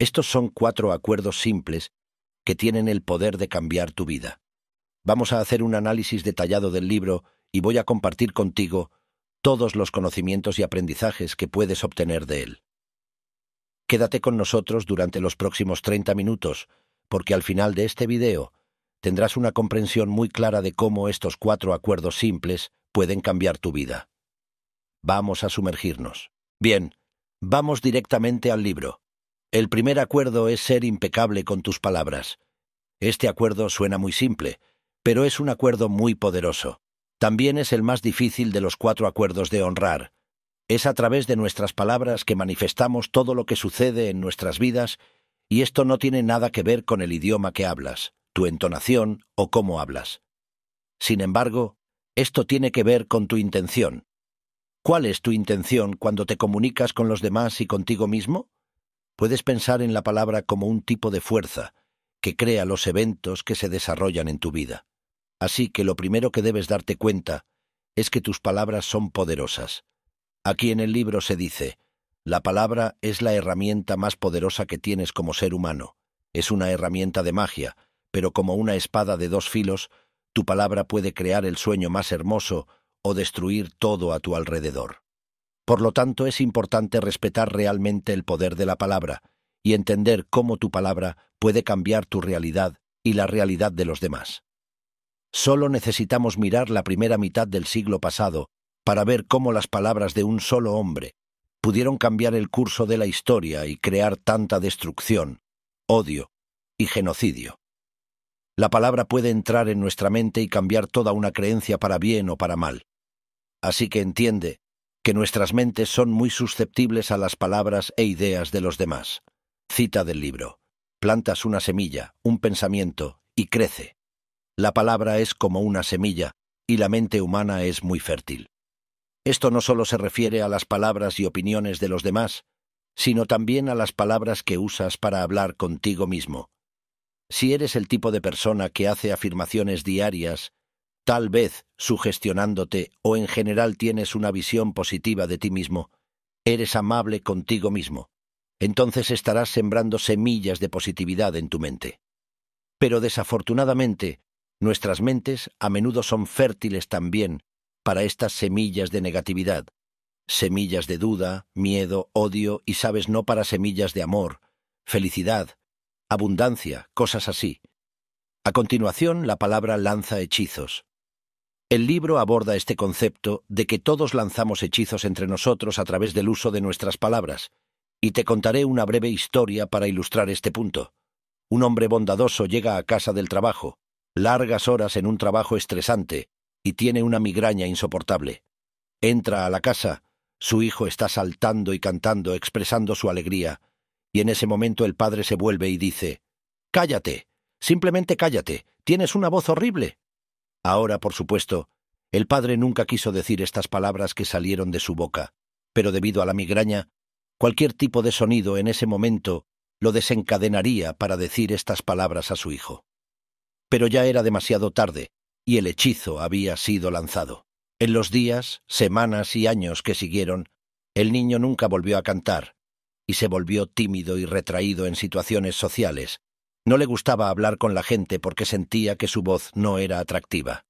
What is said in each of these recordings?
Estos son cuatro acuerdos simples que tienen el poder de cambiar tu vida. Vamos a hacer un análisis detallado del libro y voy a compartir contigo todos los conocimientos y aprendizajes que puedes obtener de él. Quédate con nosotros durante los próximos 30 minutos, porque al final de este video tendrás una comprensión muy clara de cómo estos cuatro acuerdos simples pueden cambiar tu vida. Vamos a sumergirnos. Bien, vamos directamente al libro. El primer acuerdo es ser impecable con tus palabras. Este acuerdo suena muy simple, pero es un acuerdo muy poderoso. También es el más difícil de los cuatro acuerdos de honrar. Es a través de nuestras palabras que manifestamos todo lo que sucede en nuestras vidas, y esto no tiene nada que ver con el idioma que hablas, tu entonación o cómo hablas. Sin embargo, esto tiene que ver con tu intención. ¿Cuál es tu intención cuando te comunicas con los demás y contigo mismo? Puedes pensar en la palabra como un tipo de fuerza que crea los eventos que se desarrollan en tu vida. Así que lo primero que debes darte cuenta es que tus palabras son poderosas. Aquí en el libro se dice, la palabra es la herramienta más poderosa que tienes como ser humano. Es una herramienta de magia, pero como una espada de dos filos, tu palabra puede crear el sueño más hermoso o destruir todo a tu alrededor. Por lo tanto, es importante respetar realmente el poder de la palabra y entender cómo tu palabra puede cambiar tu realidad y la realidad de los demás. Solo necesitamos mirar la primera mitad del siglo pasado para ver cómo las palabras de un solo hombre pudieron cambiar el curso de la historia y crear tanta destrucción, odio y genocidio. La palabra puede entrar en nuestra mente y cambiar toda una creencia para bien o para mal. Así que entiende que nuestras mentes son muy susceptibles a las palabras e ideas de los demás. Cita del libro. Plantas una semilla, un pensamiento, y crece. La palabra es como una semilla, y la mente humana es muy fértil. Esto no solo se refiere a las palabras y opiniones de los demás, sino también a las palabras que usas para hablar contigo mismo. Si eres el tipo de persona que hace afirmaciones diarias tal vez sugestionándote o en general tienes una visión positiva de ti mismo, eres amable contigo mismo, entonces estarás sembrando semillas de positividad en tu mente. Pero desafortunadamente, nuestras mentes a menudo son fértiles también para estas semillas de negatividad, semillas de duda, miedo, odio y sabes no para semillas de amor, felicidad, abundancia, cosas así. A continuación, la palabra lanza hechizos. El libro aborda este concepto de que todos lanzamos hechizos entre nosotros a través del uso de nuestras palabras, y te contaré una breve historia para ilustrar este punto. Un hombre bondadoso llega a casa del trabajo, largas horas en un trabajo estresante, y tiene una migraña insoportable. Entra a la casa, su hijo está saltando y cantando, expresando su alegría, y en ese momento el padre se vuelve y dice, Cállate, simplemente cállate, tienes una voz horrible. Ahora, por supuesto, el padre nunca quiso decir estas palabras que salieron de su boca, pero debido a la migraña, cualquier tipo de sonido en ese momento lo desencadenaría para decir estas palabras a su hijo. Pero ya era demasiado tarde, y el hechizo había sido lanzado. En los días, semanas y años que siguieron, el niño nunca volvió a cantar, y se volvió tímido y retraído en situaciones sociales, no le gustaba hablar con la gente porque sentía que su voz no era atractiva.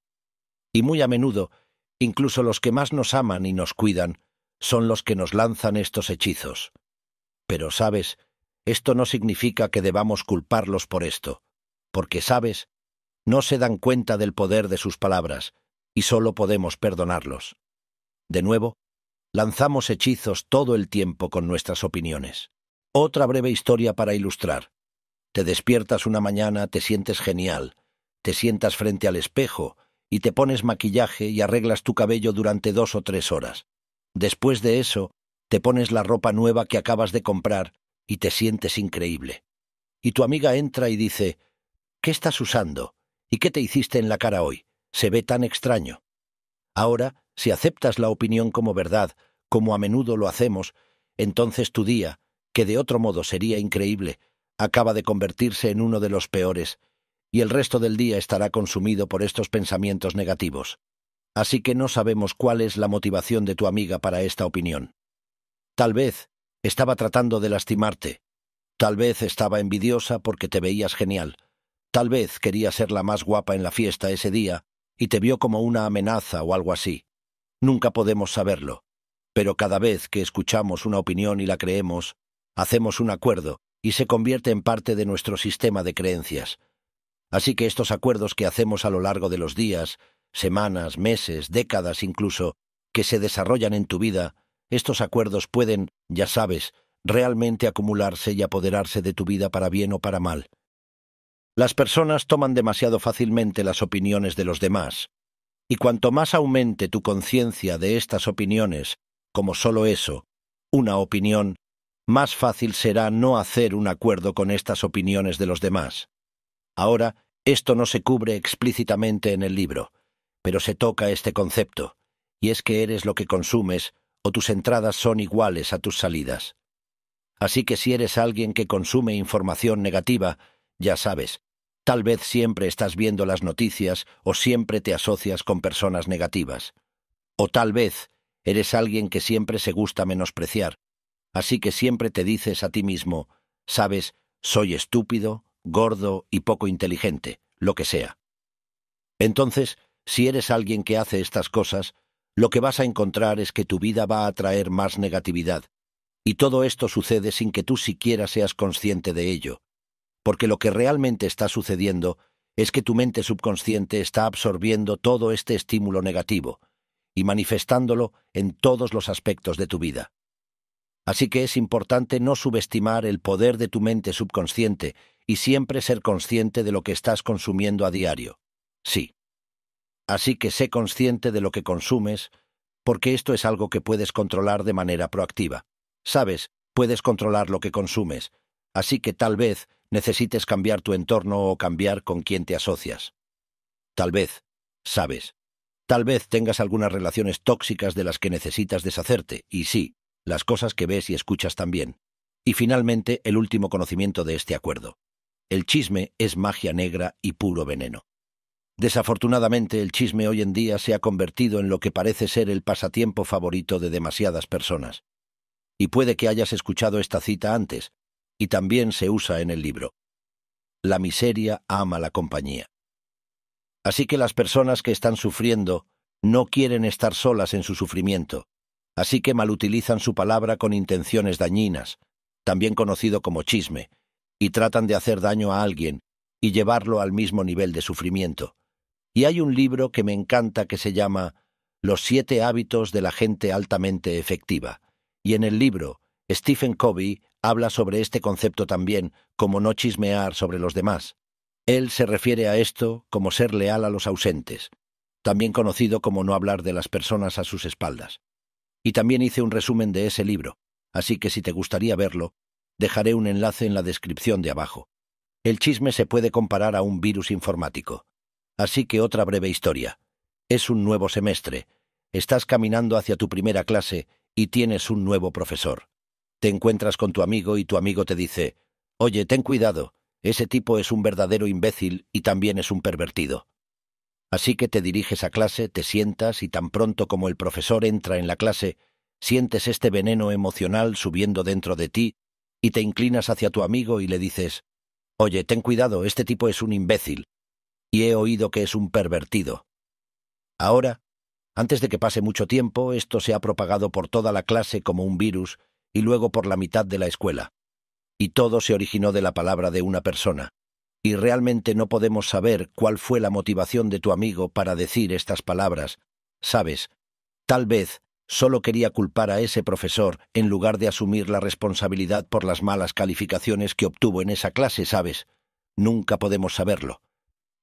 Y muy a menudo, incluso los que más nos aman y nos cuidan, son los que nos lanzan estos hechizos. Pero, ¿sabes? Esto no significa que debamos culparlos por esto, porque, ¿sabes? No se dan cuenta del poder de sus palabras, y solo podemos perdonarlos. De nuevo, lanzamos hechizos todo el tiempo con nuestras opiniones. Otra breve historia para ilustrar. Te despiertas una mañana, te sientes genial, te sientas frente al espejo y te pones maquillaje y arreglas tu cabello durante dos o tres horas. Después de eso, te pones la ropa nueva que acabas de comprar y te sientes increíble. Y tu amiga entra y dice, ¿Qué estás usando? ¿Y qué te hiciste en la cara hoy? Se ve tan extraño. Ahora, si aceptas la opinión como verdad, como a menudo lo hacemos, entonces tu día, que de otro modo sería increíble, acaba de convertirse en uno de los peores, y el resto del día estará consumido por estos pensamientos negativos. Así que no sabemos cuál es la motivación de tu amiga para esta opinión. Tal vez estaba tratando de lastimarte. Tal vez estaba envidiosa porque te veías genial. Tal vez quería ser la más guapa en la fiesta ese día y te vio como una amenaza o algo así. Nunca podemos saberlo. Pero cada vez que escuchamos una opinión y la creemos, hacemos un acuerdo y se convierte en parte de nuestro sistema de creencias. Así que estos acuerdos que hacemos a lo largo de los días, semanas, meses, décadas incluso, que se desarrollan en tu vida, estos acuerdos pueden, ya sabes, realmente acumularse y apoderarse de tu vida para bien o para mal. Las personas toman demasiado fácilmente las opiniones de los demás, y cuanto más aumente tu conciencia de estas opiniones, como solo eso, una opinión, más fácil será no hacer un acuerdo con estas opiniones de los demás. Ahora, esto no se cubre explícitamente en el libro, pero se toca este concepto, y es que eres lo que consumes o tus entradas son iguales a tus salidas. Así que si eres alguien que consume información negativa, ya sabes, tal vez siempre estás viendo las noticias o siempre te asocias con personas negativas. O tal vez eres alguien que siempre se gusta menospreciar, Así que siempre te dices a ti mismo, sabes, soy estúpido, gordo y poco inteligente, lo que sea. Entonces, si eres alguien que hace estas cosas, lo que vas a encontrar es que tu vida va a atraer más negatividad. Y todo esto sucede sin que tú siquiera seas consciente de ello. Porque lo que realmente está sucediendo es que tu mente subconsciente está absorbiendo todo este estímulo negativo y manifestándolo en todos los aspectos de tu vida. Así que es importante no subestimar el poder de tu mente subconsciente y siempre ser consciente de lo que estás consumiendo a diario. Sí. Así que sé consciente de lo que consumes, porque esto es algo que puedes controlar de manera proactiva. Sabes, puedes controlar lo que consumes, así que tal vez necesites cambiar tu entorno o cambiar con quién te asocias. Tal vez, sabes. Tal vez tengas algunas relaciones tóxicas de las que necesitas deshacerte, y sí, las cosas que ves y escuchas también, y finalmente el último conocimiento de este acuerdo. El chisme es magia negra y puro veneno. Desafortunadamente el chisme hoy en día se ha convertido en lo que parece ser el pasatiempo favorito de demasiadas personas. Y puede que hayas escuchado esta cita antes, y también se usa en el libro. La miseria ama la compañía. Así que las personas que están sufriendo no quieren estar solas en su sufrimiento, así que malutilizan su palabra con intenciones dañinas, también conocido como chisme, y tratan de hacer daño a alguien y llevarlo al mismo nivel de sufrimiento. Y hay un libro que me encanta que se llama Los siete hábitos de la gente altamente efectiva, y en el libro Stephen Covey habla sobre este concepto también, como no chismear sobre los demás. Él se refiere a esto como ser leal a los ausentes, también conocido como no hablar de las personas a sus espaldas y también hice un resumen de ese libro, así que si te gustaría verlo, dejaré un enlace en la descripción de abajo. El chisme se puede comparar a un virus informático. Así que otra breve historia. Es un nuevo semestre. Estás caminando hacia tu primera clase y tienes un nuevo profesor. Te encuentras con tu amigo y tu amigo te dice, Oye, ten cuidado, ese tipo es un verdadero imbécil y también es un pervertido. Así que te diriges a clase, te sientas y tan pronto como el profesor entra en la clase, sientes este veneno emocional subiendo dentro de ti y te inclinas hacia tu amigo y le dices, Oye, ten cuidado, este tipo es un imbécil. Y he oído que es un pervertido. Ahora, antes de que pase mucho tiempo, esto se ha propagado por toda la clase como un virus y luego por la mitad de la escuela. Y todo se originó de la palabra de una persona y realmente no podemos saber cuál fue la motivación de tu amigo para decir estas palabras. Sabes, tal vez solo quería culpar a ese profesor en lugar de asumir la responsabilidad por las malas calificaciones que obtuvo en esa clase, ¿sabes? Nunca podemos saberlo.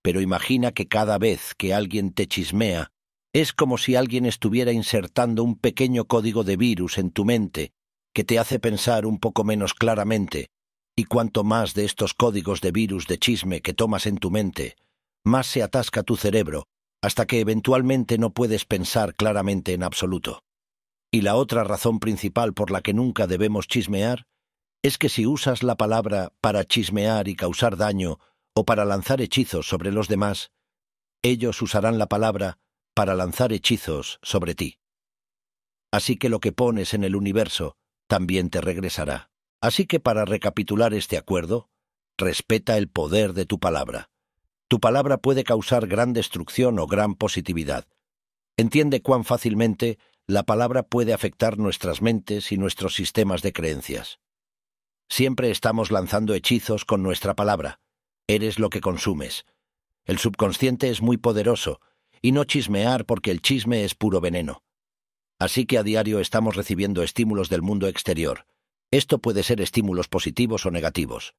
Pero imagina que cada vez que alguien te chismea, es como si alguien estuviera insertando un pequeño código de virus en tu mente que te hace pensar un poco menos claramente y cuanto más de estos códigos de virus de chisme que tomas en tu mente, más se atasca tu cerebro, hasta que eventualmente no puedes pensar claramente en absoluto. Y la otra razón principal por la que nunca debemos chismear es que si usas la palabra para chismear y causar daño o para lanzar hechizos sobre los demás, ellos usarán la palabra para lanzar hechizos sobre ti. Así que lo que pones en el universo también te regresará. Así que para recapitular este acuerdo, respeta el poder de tu palabra. Tu palabra puede causar gran destrucción o gran positividad. Entiende cuán fácilmente la palabra puede afectar nuestras mentes y nuestros sistemas de creencias. Siempre estamos lanzando hechizos con nuestra palabra. Eres lo que consumes. El subconsciente es muy poderoso, y no chismear porque el chisme es puro veneno. Así que a diario estamos recibiendo estímulos del mundo exterior, esto puede ser estímulos positivos o negativos,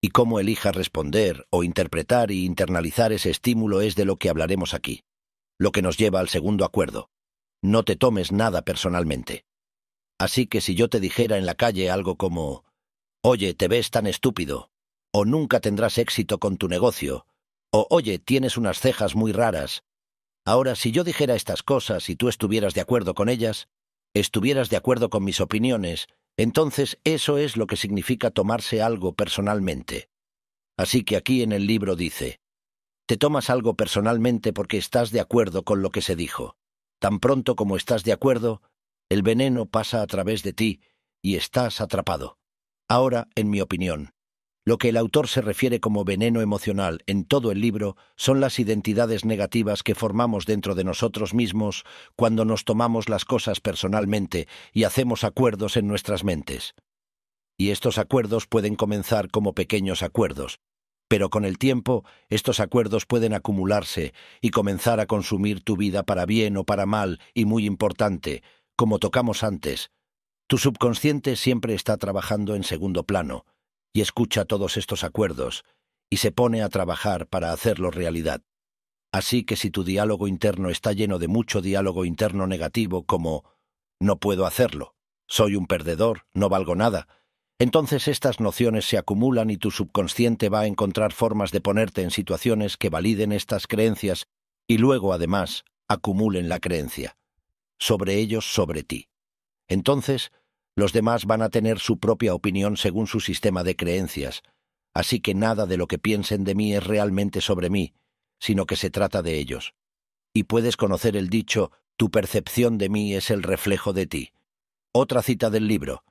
y cómo elijas responder o interpretar y internalizar ese estímulo es de lo que hablaremos aquí, lo que nos lleva al segundo acuerdo. No te tomes nada personalmente. Así que si yo te dijera en la calle algo como, oye, te ves tan estúpido, o nunca tendrás éxito con tu negocio, o oye, tienes unas cejas muy raras. Ahora, si yo dijera estas cosas y tú estuvieras de acuerdo con ellas, estuvieras de acuerdo con mis opiniones entonces eso es lo que significa tomarse algo personalmente. Así que aquí en el libro dice, te tomas algo personalmente porque estás de acuerdo con lo que se dijo. Tan pronto como estás de acuerdo, el veneno pasa a través de ti y estás atrapado. Ahora, en mi opinión, lo que el autor se refiere como veneno emocional en todo el libro son las identidades negativas que formamos dentro de nosotros mismos cuando nos tomamos las cosas personalmente y hacemos acuerdos en nuestras mentes. Y estos acuerdos pueden comenzar como pequeños acuerdos, pero con el tiempo estos acuerdos pueden acumularse y comenzar a consumir tu vida para bien o para mal y muy importante, como tocamos antes. Tu subconsciente siempre está trabajando en segundo plano, y escucha todos estos acuerdos, y se pone a trabajar para hacerlo realidad. Así que si tu diálogo interno está lleno de mucho diálogo interno negativo como no puedo hacerlo, soy un perdedor, no valgo nada, entonces estas nociones se acumulan y tu subconsciente va a encontrar formas de ponerte en situaciones que validen estas creencias y luego además acumulen la creencia sobre ellos sobre ti. Entonces, los demás van a tener su propia opinión según su sistema de creencias, así que nada de lo que piensen de mí es realmente sobre mí, sino que se trata de ellos. Y puedes conocer el dicho, tu percepción de mí es el reflejo de ti. Otra cita del libro,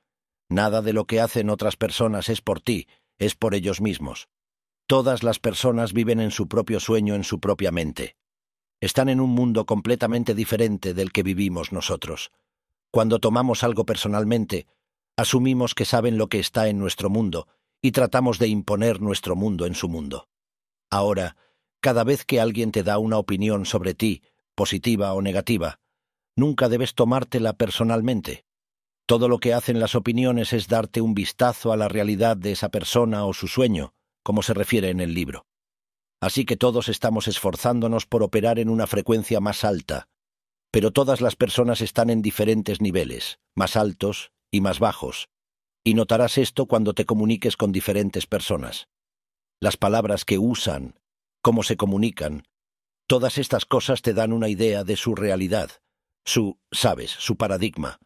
nada de lo que hacen otras personas es por ti, es por ellos mismos. Todas las personas viven en su propio sueño, en su propia mente. Están en un mundo completamente diferente del que vivimos nosotros. Cuando tomamos algo personalmente, asumimos que saben lo que está en nuestro mundo y tratamos de imponer nuestro mundo en su mundo. Ahora, cada vez que alguien te da una opinión sobre ti, positiva o negativa, nunca debes tomártela personalmente. Todo lo que hacen las opiniones es darte un vistazo a la realidad de esa persona o su sueño, como se refiere en el libro. Así que todos estamos esforzándonos por operar en una frecuencia más alta, pero todas las personas están en diferentes niveles, más altos y más bajos, y notarás esto cuando te comuniques con diferentes personas. Las palabras que usan, cómo se comunican, todas estas cosas te dan una idea de su realidad, su, sabes, su paradigma.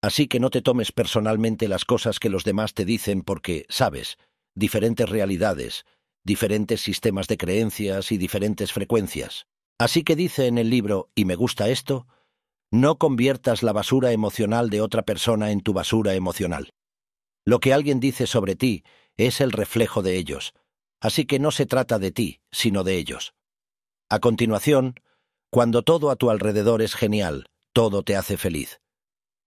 Así que no te tomes personalmente las cosas que los demás te dicen porque, sabes, diferentes realidades, diferentes sistemas de creencias y diferentes frecuencias. Así que dice en el libro, y me gusta esto, no conviertas la basura emocional de otra persona en tu basura emocional. Lo que alguien dice sobre ti es el reflejo de ellos, así que no se trata de ti, sino de ellos. A continuación, cuando todo a tu alrededor es genial, todo te hace feliz.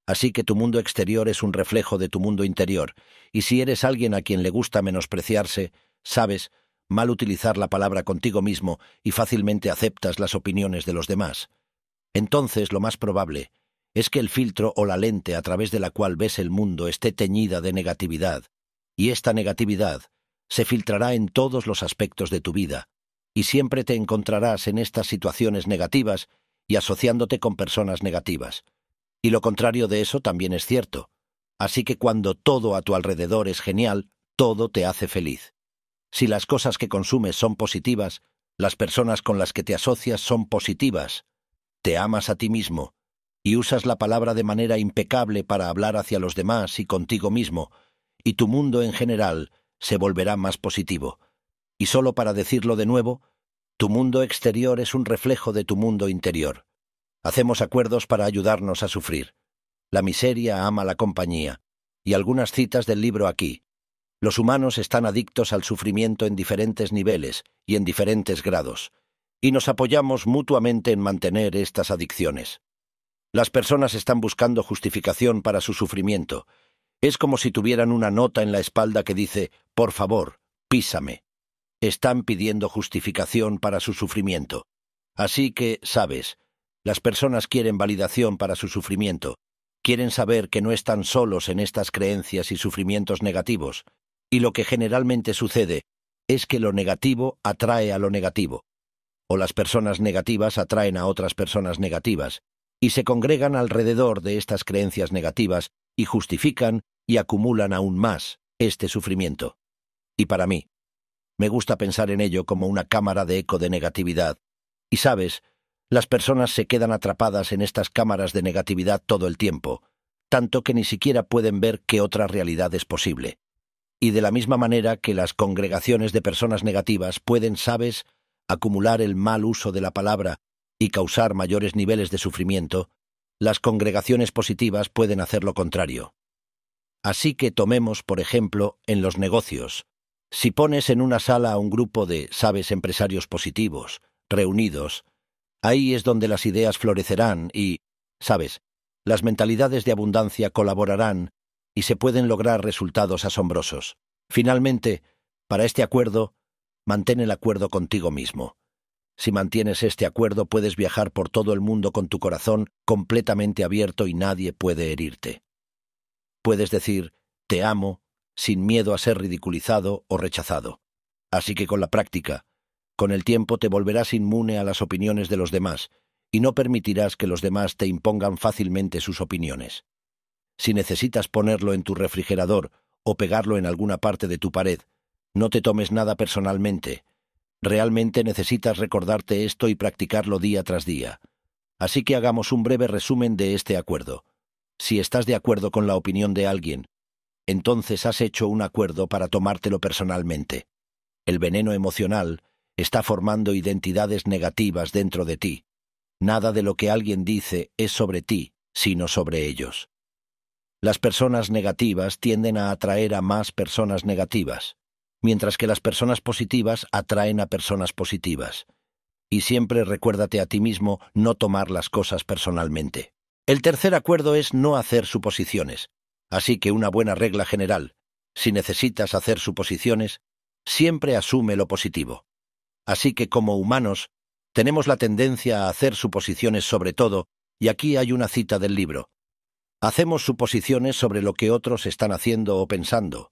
Así que tu mundo exterior es un reflejo de tu mundo interior, y si eres alguien a quien le gusta menospreciarse, sabes, mal utilizar la palabra contigo mismo y fácilmente aceptas las opiniones de los demás. Entonces lo más probable es que el filtro o la lente a través de la cual ves el mundo esté teñida de negatividad, y esta negatividad se filtrará en todos los aspectos de tu vida, y siempre te encontrarás en estas situaciones negativas y asociándote con personas negativas. Y lo contrario de eso también es cierto. Así que cuando todo a tu alrededor es genial, todo te hace feliz. Si las cosas que consumes son positivas, las personas con las que te asocias son positivas. Te amas a ti mismo y usas la palabra de manera impecable para hablar hacia los demás y contigo mismo, y tu mundo en general se volverá más positivo. Y solo para decirlo de nuevo, tu mundo exterior es un reflejo de tu mundo interior. Hacemos acuerdos para ayudarnos a sufrir. La miseria ama la compañía. Y algunas citas del libro aquí. Los humanos están adictos al sufrimiento en diferentes niveles y en diferentes grados, y nos apoyamos mutuamente en mantener estas adicciones. Las personas están buscando justificación para su sufrimiento. Es como si tuvieran una nota en la espalda que dice, por favor, písame. Están pidiendo justificación para su sufrimiento. Así que, sabes, las personas quieren validación para su sufrimiento, quieren saber que no están solos en estas creencias y sufrimientos negativos, y lo que generalmente sucede es que lo negativo atrae a lo negativo, o las personas negativas atraen a otras personas negativas, y se congregan alrededor de estas creencias negativas y justifican y acumulan aún más este sufrimiento. Y para mí, me gusta pensar en ello como una cámara de eco de negatividad. Y sabes, las personas se quedan atrapadas en estas cámaras de negatividad todo el tiempo, tanto que ni siquiera pueden ver qué otra realidad es posible y de la misma manera que las congregaciones de personas negativas pueden, sabes, acumular el mal uso de la palabra y causar mayores niveles de sufrimiento, las congregaciones positivas pueden hacer lo contrario. Así que tomemos, por ejemplo, en los negocios. Si pones en una sala a un grupo de, sabes, empresarios positivos, reunidos, ahí es donde las ideas florecerán y, sabes, las mentalidades de abundancia colaborarán y se pueden lograr resultados asombrosos. Finalmente, para este acuerdo, mantén el acuerdo contigo mismo. Si mantienes este acuerdo puedes viajar por todo el mundo con tu corazón completamente abierto y nadie puede herirte. Puedes decir, te amo, sin miedo a ser ridiculizado o rechazado. Así que con la práctica, con el tiempo te volverás inmune a las opiniones de los demás y no permitirás que los demás te impongan fácilmente sus opiniones si necesitas ponerlo en tu refrigerador o pegarlo en alguna parte de tu pared, no te tomes nada personalmente. Realmente necesitas recordarte esto y practicarlo día tras día. Así que hagamos un breve resumen de este acuerdo. Si estás de acuerdo con la opinión de alguien, entonces has hecho un acuerdo para tomártelo personalmente. El veneno emocional está formando identidades negativas dentro de ti. Nada de lo que alguien dice es sobre ti, sino sobre ellos. Las personas negativas tienden a atraer a más personas negativas, mientras que las personas positivas atraen a personas positivas. Y siempre recuérdate a ti mismo no tomar las cosas personalmente. El tercer acuerdo es no hacer suposiciones. Así que una buena regla general, si necesitas hacer suposiciones, siempre asume lo positivo. Así que como humanos, tenemos la tendencia a hacer suposiciones sobre todo, y aquí hay una cita del libro. Hacemos suposiciones sobre lo que otros están haciendo o pensando.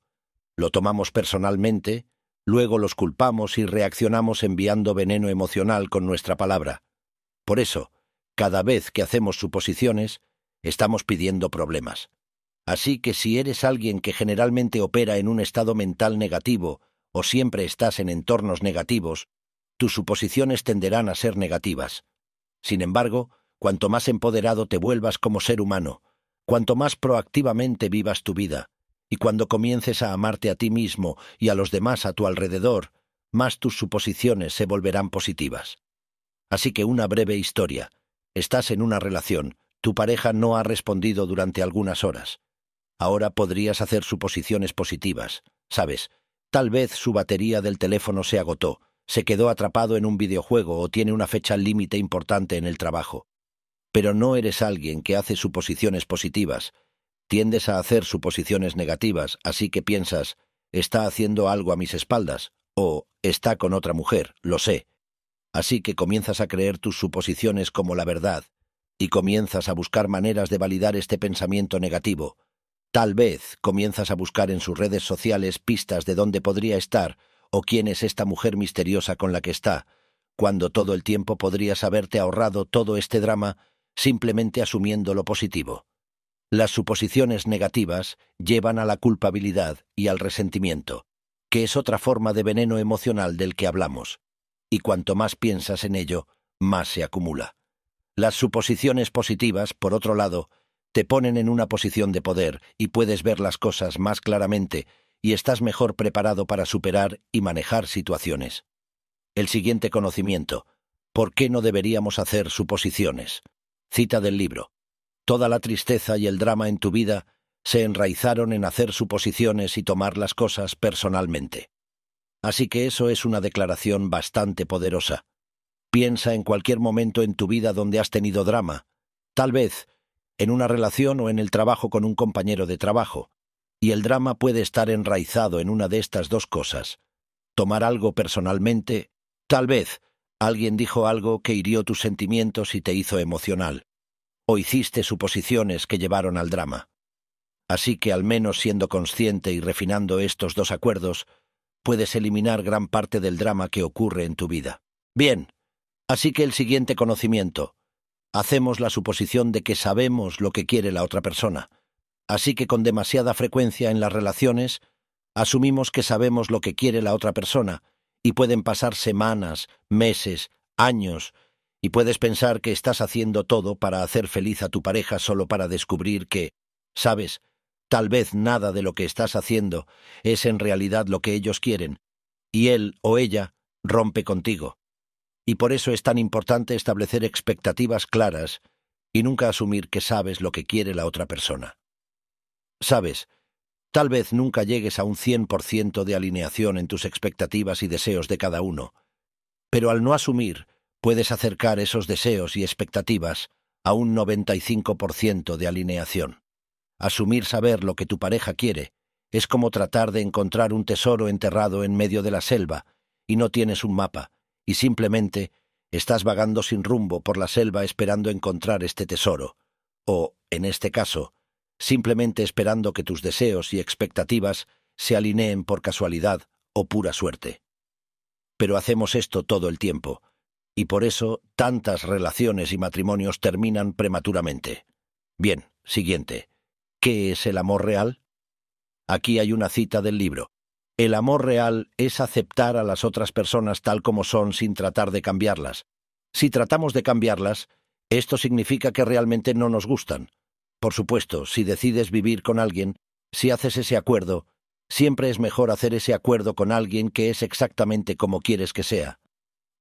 Lo tomamos personalmente, luego los culpamos y reaccionamos enviando veneno emocional con nuestra palabra. Por eso, cada vez que hacemos suposiciones, estamos pidiendo problemas. Así que si eres alguien que generalmente opera en un estado mental negativo o siempre estás en entornos negativos, tus suposiciones tenderán a ser negativas. Sin embargo, cuanto más empoderado te vuelvas como ser humano, cuanto más proactivamente vivas tu vida, y cuando comiences a amarte a ti mismo y a los demás a tu alrededor, más tus suposiciones se volverán positivas. Así que una breve historia. Estás en una relación, tu pareja no ha respondido durante algunas horas. Ahora podrías hacer suposiciones positivas. Sabes, tal vez su batería del teléfono se agotó, se quedó atrapado en un videojuego o tiene una fecha límite importante en el trabajo pero no eres alguien que hace suposiciones positivas. Tiendes a hacer suposiciones negativas, así que piensas, está haciendo algo a mis espaldas, o está con otra mujer, lo sé. Así que comienzas a creer tus suposiciones como la verdad, y comienzas a buscar maneras de validar este pensamiento negativo. Tal vez comienzas a buscar en sus redes sociales pistas de dónde podría estar o quién es esta mujer misteriosa con la que está, cuando todo el tiempo podrías haberte ahorrado todo este drama simplemente asumiendo lo positivo. Las suposiciones negativas llevan a la culpabilidad y al resentimiento, que es otra forma de veneno emocional del que hablamos, y cuanto más piensas en ello, más se acumula. Las suposiciones positivas, por otro lado, te ponen en una posición de poder y puedes ver las cosas más claramente y estás mejor preparado para superar y manejar situaciones. El siguiente conocimiento. ¿Por qué no deberíamos hacer suposiciones? Cita del libro. Toda la tristeza y el drama en tu vida se enraizaron en hacer suposiciones y tomar las cosas personalmente. Así que eso es una declaración bastante poderosa. Piensa en cualquier momento en tu vida donde has tenido drama, tal vez en una relación o en el trabajo con un compañero de trabajo, y el drama puede estar enraizado en una de estas dos cosas. Tomar algo personalmente, tal vez Alguien dijo algo que hirió tus sentimientos y te hizo emocional, o hiciste suposiciones que llevaron al drama. Así que al menos siendo consciente y refinando estos dos acuerdos, puedes eliminar gran parte del drama que ocurre en tu vida. Bien, así que el siguiente conocimiento. Hacemos la suposición de que sabemos lo que quiere la otra persona. Así que con demasiada frecuencia en las relaciones, asumimos que sabemos lo que quiere la otra persona y pueden pasar semanas, meses, años, y puedes pensar que estás haciendo todo para hacer feliz a tu pareja solo para descubrir que, sabes, tal vez nada de lo que estás haciendo es en realidad lo que ellos quieren, y él o ella rompe contigo. Y por eso es tan importante establecer expectativas claras y nunca asumir que sabes lo que quiere la otra persona. Sabes, Tal vez nunca llegues a un 100% de alineación en tus expectativas y deseos de cada uno, pero al no asumir, puedes acercar esos deseos y expectativas a un 95% de alineación. Asumir saber lo que tu pareja quiere es como tratar de encontrar un tesoro enterrado en medio de la selva y no tienes un mapa, y simplemente estás vagando sin rumbo por la selva esperando encontrar este tesoro, o, en este caso, simplemente esperando que tus deseos y expectativas se alineen por casualidad o pura suerte. Pero hacemos esto todo el tiempo, y por eso tantas relaciones y matrimonios terminan prematuramente. Bien, siguiente. ¿Qué es el amor real? Aquí hay una cita del libro. El amor real es aceptar a las otras personas tal como son sin tratar de cambiarlas. Si tratamos de cambiarlas, esto significa que realmente no nos gustan, por supuesto, si decides vivir con alguien, si haces ese acuerdo, siempre es mejor hacer ese acuerdo con alguien que es exactamente como quieres que sea.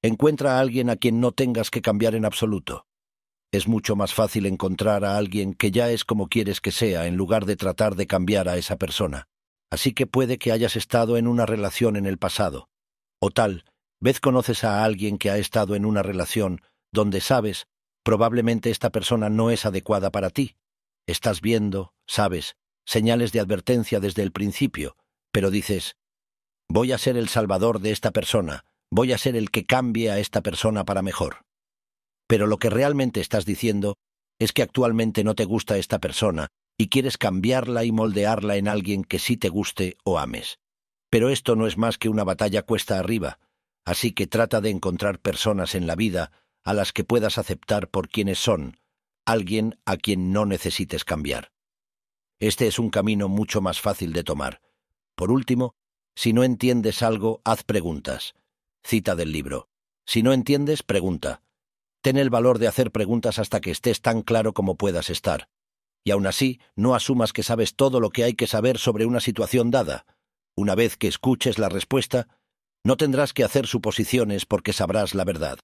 Encuentra a alguien a quien no tengas que cambiar en absoluto. Es mucho más fácil encontrar a alguien que ya es como quieres que sea en lugar de tratar de cambiar a esa persona. Así que puede que hayas estado en una relación en el pasado. O tal, vez conoces a alguien que ha estado en una relación donde sabes, probablemente esta persona no es adecuada para ti, Estás viendo, sabes, señales de advertencia desde el principio, pero dices, voy a ser el salvador de esta persona, voy a ser el que cambie a esta persona para mejor. Pero lo que realmente estás diciendo es que actualmente no te gusta esta persona y quieres cambiarla y moldearla en alguien que sí te guste o ames. Pero esto no es más que una batalla cuesta arriba, así que trata de encontrar personas en la vida a las que puedas aceptar por quienes son, alguien a quien no necesites cambiar. Este es un camino mucho más fácil de tomar. Por último, si no entiendes algo, haz preguntas. Cita del libro. Si no entiendes, pregunta. Ten el valor de hacer preguntas hasta que estés tan claro como puedas estar. Y aún así, no asumas que sabes todo lo que hay que saber sobre una situación dada. Una vez que escuches la respuesta, no tendrás que hacer suposiciones porque sabrás la verdad.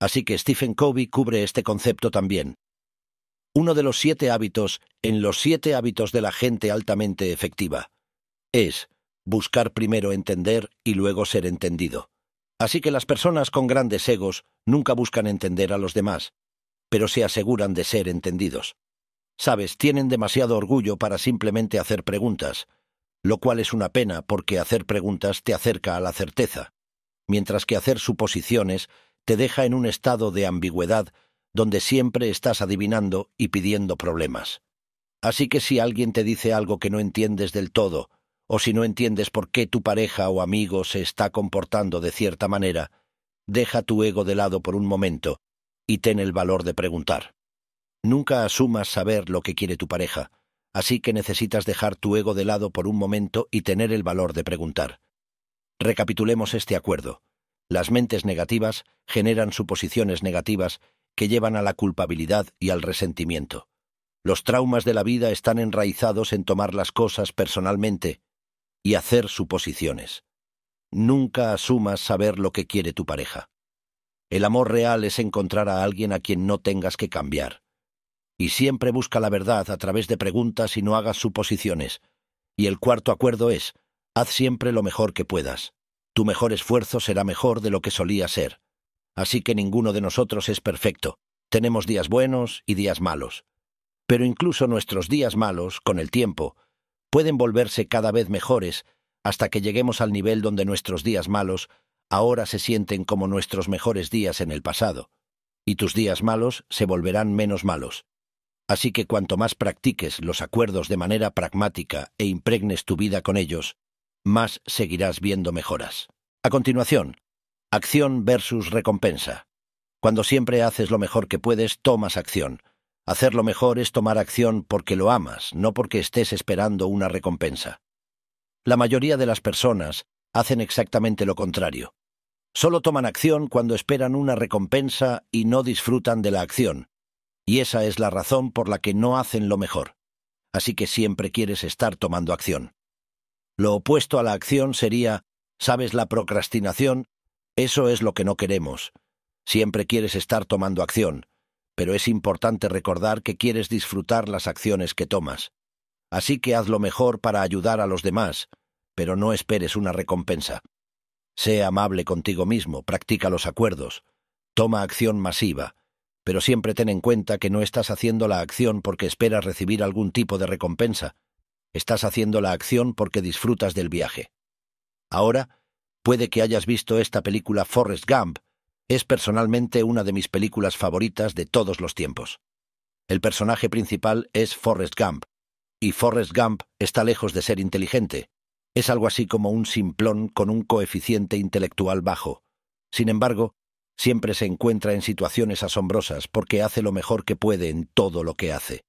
Así que Stephen Covey cubre este concepto también, uno de los siete hábitos en los siete hábitos de la gente altamente efectiva. Es buscar primero entender y luego ser entendido. Así que las personas con grandes egos nunca buscan entender a los demás, pero se aseguran de ser entendidos. Sabes, tienen demasiado orgullo para simplemente hacer preguntas, lo cual es una pena porque hacer preguntas te acerca a la certeza, mientras que hacer suposiciones te deja en un estado de ambigüedad donde siempre estás adivinando y pidiendo problemas. Así que si alguien te dice algo que no entiendes del todo, o si no entiendes por qué tu pareja o amigo se está comportando de cierta manera, deja tu ego de lado por un momento y ten el valor de preguntar. Nunca asumas saber lo que quiere tu pareja, así que necesitas dejar tu ego de lado por un momento y tener el valor de preguntar. Recapitulemos este acuerdo. Las mentes negativas generan suposiciones negativas que llevan a la culpabilidad y al resentimiento. Los traumas de la vida están enraizados en tomar las cosas personalmente y hacer suposiciones. Nunca asumas saber lo que quiere tu pareja. El amor real es encontrar a alguien a quien no tengas que cambiar. Y siempre busca la verdad a través de preguntas y no hagas suposiciones. Y el cuarto acuerdo es, haz siempre lo mejor que puedas. Tu mejor esfuerzo será mejor de lo que solía ser así que ninguno de nosotros es perfecto. Tenemos días buenos y días malos. Pero incluso nuestros días malos, con el tiempo, pueden volverse cada vez mejores hasta que lleguemos al nivel donde nuestros días malos ahora se sienten como nuestros mejores días en el pasado, y tus días malos se volverán menos malos. Así que cuanto más practiques los acuerdos de manera pragmática e impregnes tu vida con ellos, más seguirás viendo mejoras. A continuación, Acción versus recompensa. Cuando siempre haces lo mejor que puedes, tomas acción. Hacer lo mejor es tomar acción porque lo amas, no porque estés esperando una recompensa. La mayoría de las personas hacen exactamente lo contrario. Solo toman acción cuando esperan una recompensa y no disfrutan de la acción. Y esa es la razón por la que no hacen lo mejor. Así que siempre quieres estar tomando acción. Lo opuesto a la acción sería, sabes, la procrastinación eso es lo que no queremos. Siempre quieres estar tomando acción, pero es importante recordar que quieres disfrutar las acciones que tomas. Así que haz lo mejor para ayudar a los demás, pero no esperes una recompensa. Sé amable contigo mismo, practica los acuerdos, toma acción masiva, pero siempre ten en cuenta que no estás haciendo la acción porque esperas recibir algún tipo de recompensa, estás haciendo la acción porque disfrutas del viaje. Ahora, Puede que hayas visto esta película Forrest Gump. Es personalmente una de mis películas favoritas de todos los tiempos. El personaje principal es Forrest Gump, y Forrest Gump está lejos de ser inteligente. Es algo así como un simplón con un coeficiente intelectual bajo. Sin embargo, siempre se encuentra en situaciones asombrosas porque hace lo mejor que puede en todo lo que hace.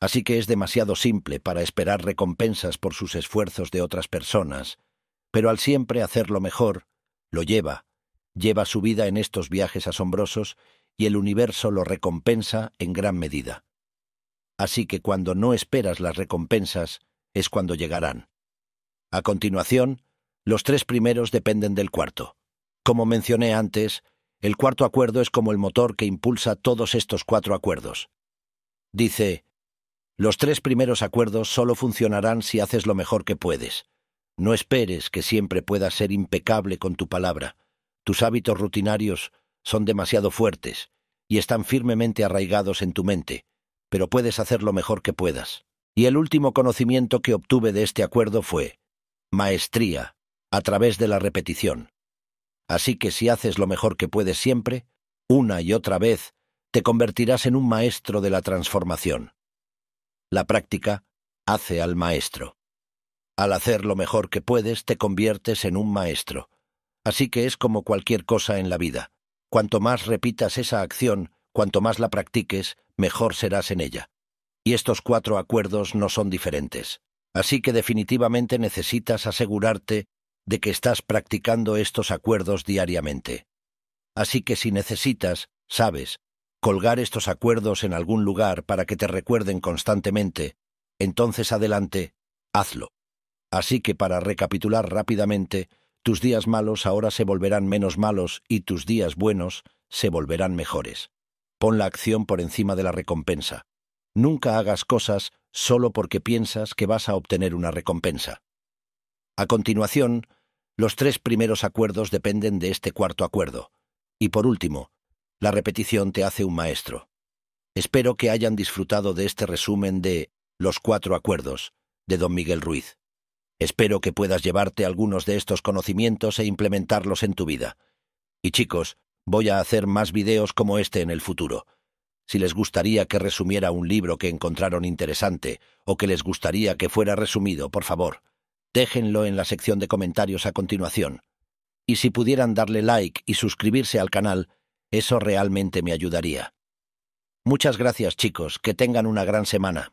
Así que es demasiado simple para esperar recompensas por sus esfuerzos de otras personas, pero al siempre hacer lo mejor, lo lleva, lleva su vida en estos viajes asombrosos y el universo lo recompensa en gran medida. Así que cuando no esperas las recompensas es cuando llegarán. A continuación, los tres primeros dependen del cuarto. Como mencioné antes, el cuarto acuerdo es como el motor que impulsa todos estos cuatro acuerdos. Dice, los tres primeros acuerdos solo funcionarán si haces lo mejor que puedes. No esperes que siempre puedas ser impecable con tu palabra. Tus hábitos rutinarios son demasiado fuertes y están firmemente arraigados en tu mente, pero puedes hacer lo mejor que puedas. Y el último conocimiento que obtuve de este acuerdo fue maestría a través de la repetición. Así que si haces lo mejor que puedes siempre, una y otra vez, te convertirás en un maestro de la transformación. La práctica hace al maestro. Al hacer lo mejor que puedes, te conviertes en un maestro. Así que es como cualquier cosa en la vida. Cuanto más repitas esa acción, cuanto más la practiques, mejor serás en ella. Y estos cuatro acuerdos no son diferentes. Así que definitivamente necesitas asegurarte de que estás practicando estos acuerdos diariamente. Así que si necesitas, sabes, colgar estos acuerdos en algún lugar para que te recuerden constantemente, entonces adelante, hazlo. Así que para recapitular rápidamente, tus días malos ahora se volverán menos malos y tus días buenos se volverán mejores. Pon la acción por encima de la recompensa. Nunca hagas cosas solo porque piensas que vas a obtener una recompensa. A continuación, los tres primeros acuerdos dependen de este cuarto acuerdo. Y por último, la repetición te hace un maestro. Espero que hayan disfrutado de este resumen de Los cuatro acuerdos de don Miguel Ruiz. Espero que puedas llevarte algunos de estos conocimientos e implementarlos en tu vida. Y chicos, voy a hacer más videos como este en el futuro. Si les gustaría que resumiera un libro que encontraron interesante o que les gustaría que fuera resumido, por favor, déjenlo en la sección de comentarios a continuación. Y si pudieran darle like y suscribirse al canal, eso realmente me ayudaría. Muchas gracias chicos, que tengan una gran semana.